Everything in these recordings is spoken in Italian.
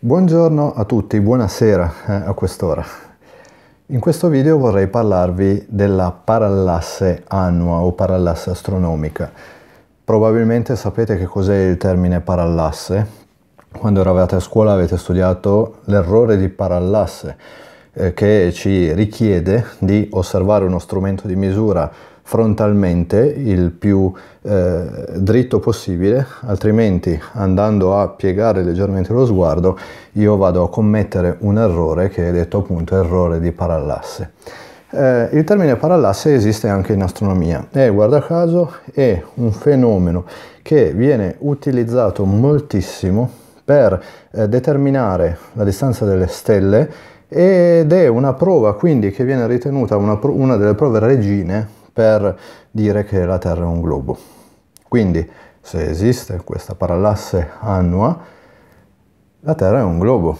Buongiorno a tutti, buonasera eh, a quest'ora. In questo video vorrei parlarvi della parallasse annua o parallasse astronomica. Probabilmente sapete che cos'è il termine parallasse. Quando eravate a scuola avete studiato l'errore di parallasse, eh, che ci richiede di osservare uno strumento di misura frontalmente il più eh, dritto possibile, altrimenti andando a piegare leggermente lo sguardo io vado a commettere un errore che è detto appunto errore di parallasse. Eh, il termine parallasse esiste anche in astronomia e guarda caso è un fenomeno che viene utilizzato moltissimo per eh, determinare la distanza delle stelle ed è una prova quindi che viene ritenuta una, una delle prove regine per dire che la Terra è un globo. Quindi se esiste questa parallasse annua, la Terra è un globo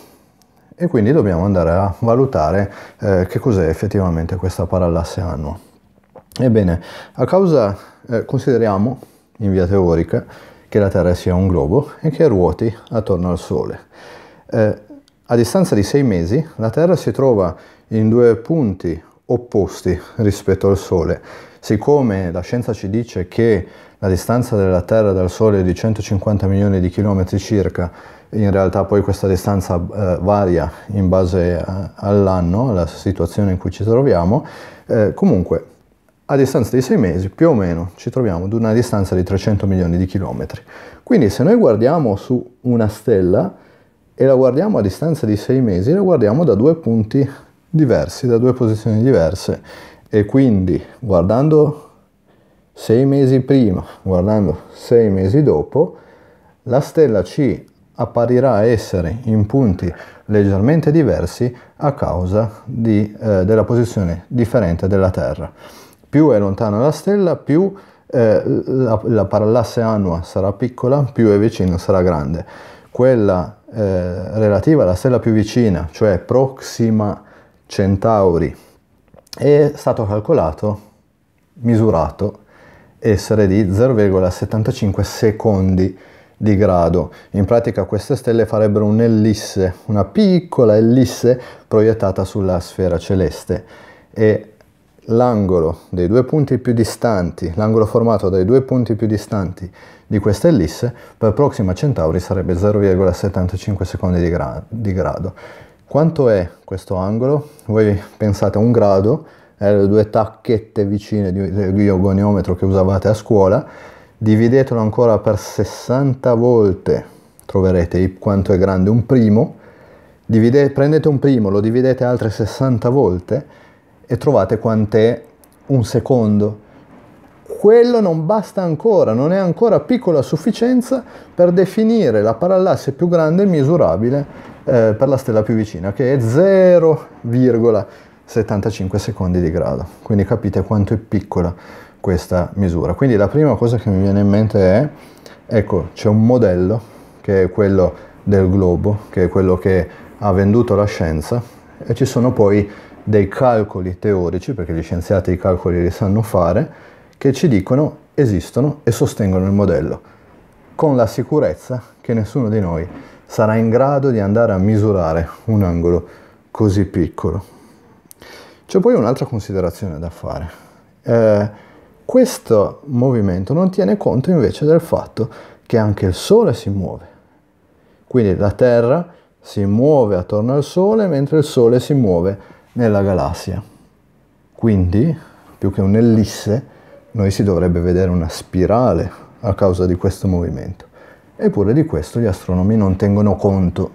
e quindi dobbiamo andare a valutare eh, che cos'è effettivamente questa parallasse annua. Ebbene, a causa eh, consideriamo in via teorica che la Terra sia un globo e che ruoti attorno al Sole. Eh, a distanza di sei mesi la Terra si trova in due punti opposti rispetto al Sole. Siccome la scienza ci dice che la distanza della Terra dal Sole è di 150 milioni di chilometri circa, in realtà poi questa distanza eh, varia in base eh, all'anno, alla situazione in cui ci troviamo, eh, comunque a distanza di sei mesi più o meno ci troviamo ad una distanza di 300 milioni di chilometri. Quindi se noi guardiamo su una stella, e la guardiamo a distanza di sei mesi, la guardiamo da due punti diversi, da due posizioni diverse e quindi guardando sei mesi prima, guardando sei mesi dopo, la stella ci apparirà essere in punti leggermente diversi a causa di, eh, della posizione differente della Terra. Più è lontana la stella, più eh, la, la parallasse annua sarà piccola, più è vicina sarà grande. Quella eh, relativa alla stella più vicina, cioè Proxima Centauri, è stato calcolato, misurato, essere di 0,75 secondi di grado. In pratica queste stelle farebbero un'ellisse, una piccola ellisse proiettata sulla sfera celeste e l'angolo dei due punti più distanti, l'angolo formato dai due punti più distanti di questa ellisse per Proxima Centauri sarebbe 0,75 secondi di, gra- di grado. Quanto è questo angolo? Voi pensate a un grado, erano le due tacchette vicine del goniometro che usavate a scuola, dividetelo ancora per 60 volte, troverete quanto è grande un primo, Divide- prendete un primo, lo dividete altre 60 volte, e trovate quant'è un secondo. Quello non basta ancora, non è ancora piccolo a sufficienza per definire la parallasse più grande misurabile eh, per la stella più vicina, che è 0,75 secondi di grado. Quindi capite quanto è piccola questa misura. Quindi la prima cosa che mi viene in mente è, ecco, c'è un modello che è quello del globo, che è quello che ha venduto la scienza, e ci sono poi dei calcoli teorici, perché gli scienziati i calcoli li sanno fare, che ci dicono esistono e sostengono il modello, con la sicurezza che nessuno di noi sarà in grado di andare a misurare un angolo così piccolo. C'è poi un'altra considerazione da fare. Eh, questo movimento non tiene conto invece del fatto che anche il Sole si muove. Quindi la Terra si muove attorno al Sole mentre il Sole si muove nella galassia. Quindi, più che un'ellisse, noi si dovrebbe vedere una spirale a causa di questo movimento. Eppure di questo gli astronomi non tengono conto.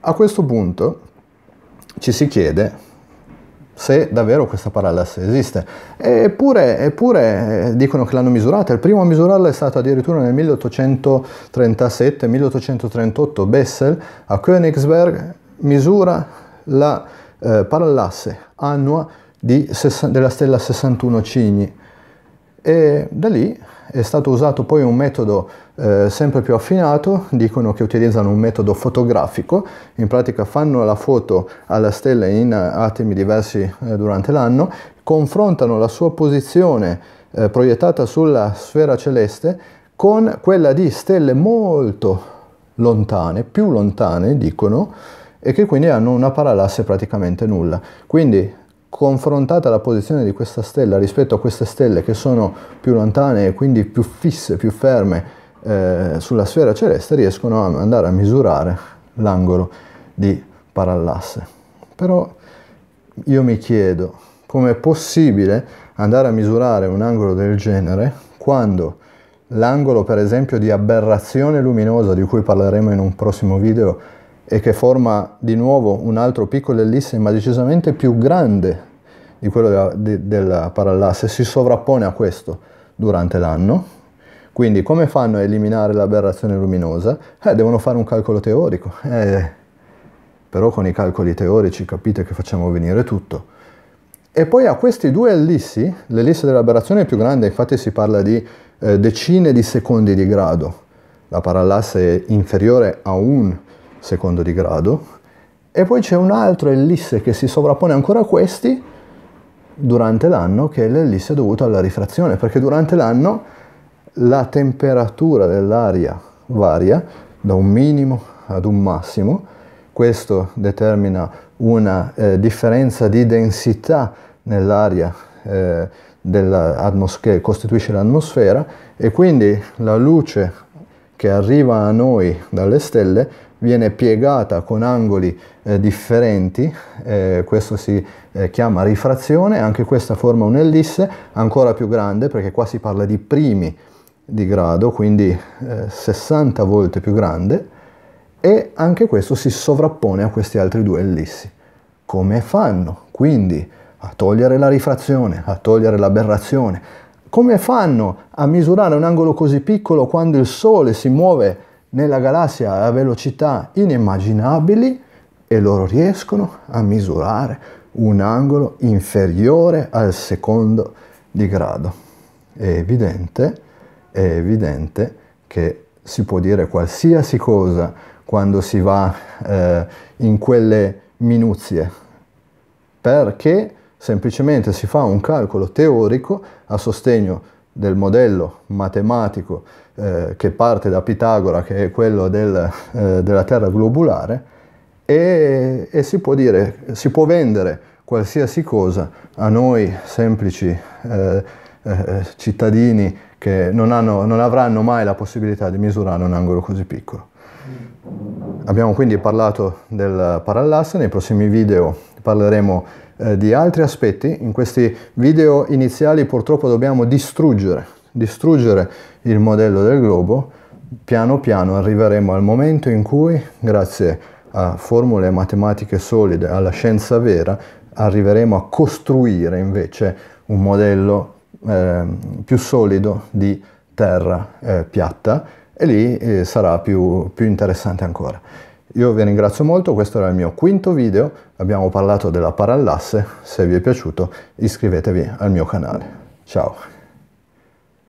A questo punto ci si chiede se davvero questa parallassa esiste. Eppure, eppure, eh, dicono che l'hanno misurata. Il primo a misurarla è stato addirittura nel 1837-1838 Bessel a Königsberg misura la eh, parallasse annua di, della stella 61 Cigni e da lì è stato usato poi un metodo eh, sempre più affinato, dicono che utilizzano un metodo fotografico, in pratica fanno la foto alla stella in atomi diversi eh, durante l'anno, confrontano la sua posizione eh, proiettata sulla sfera celeste con quella di stelle molto lontane, più lontane dicono, e che quindi hanno una paralasse praticamente nulla. Quindi confrontata la posizione di questa stella rispetto a queste stelle che sono più lontane e quindi più fisse, più ferme eh, sulla sfera celeste, riescono ad andare a misurare l'angolo di parallasse. Però io mi chiedo come è possibile andare a misurare un angolo del genere quando l'angolo per esempio di aberrazione luminosa di cui parleremo in un prossimo video e che forma di nuovo un altro piccolo ellisse ma decisamente più grande di quello della, de, della parallasse, si sovrappone a questo durante l'anno. Quindi come fanno a eliminare l'aberrazione luminosa? Eh, devono fare un calcolo teorico. Eh, però con i calcoli teorici capite che facciamo venire tutto. E poi a questi due ellissi, l'ellisse dell'aberrazione è più grande, infatti si parla di eh, decine di secondi di grado, la parallasse è inferiore a un secondo di grado, e poi c'è un altro ellisse che si sovrappone ancora a questi durante l'anno, che è l'ellisse dovuta alla rifrazione, perché durante l'anno la temperatura dell'aria varia da un minimo ad un massimo, questo determina una eh, differenza di densità nell'aria eh, che costituisce l'atmosfera e quindi la luce che arriva a noi dalle stelle viene piegata con angoli eh, differenti, eh, questo si eh, chiama rifrazione, anche questa forma un'ellisse ancora più grande perché qua si parla di primi di grado, quindi 60 eh, volte più grande e anche questo si sovrappone a questi altri due ellissi. Come fanno quindi a togliere la rifrazione, a togliere l'aberrazione? Come fanno a misurare un angolo così piccolo quando il Sole si muove nella galassia a velocità inimmaginabili e loro riescono a misurare un angolo inferiore al secondo di grado. È evidente, è evidente che si può dire qualsiasi cosa quando si va eh, in quelle minuzie, perché semplicemente si fa un calcolo teorico a sostegno del modello matematico eh, che parte da Pitagora, che è quello del, eh, della Terra globulare, e, e, si può dire, si può vendere qualsiasi cosa a noi semplici eh, eh cittadini che non, hanno, non avranno mai la possibilità di misurare un angolo così piccolo. Abbiamo quindi parlato del parallasse, nei prossimi video parleremo di eh, di altri aspetti. In questi video iniziali purtroppo dobbiamo distruggere, distruggere il modello del globo. Piano piano arriveremo al momento in cui, grazie a formule matematiche solide, alla scienza vera, arriveremo a costruire invece un modello eh, più solido di terra eh, piatta e lì eh, sarà più, più interessante ancora. Io vi ringrazio molto, questo era il mio quinto video, abbiamo parlato della parallasse, se vi è piaciuto iscrivetevi al mio canale. Ciao!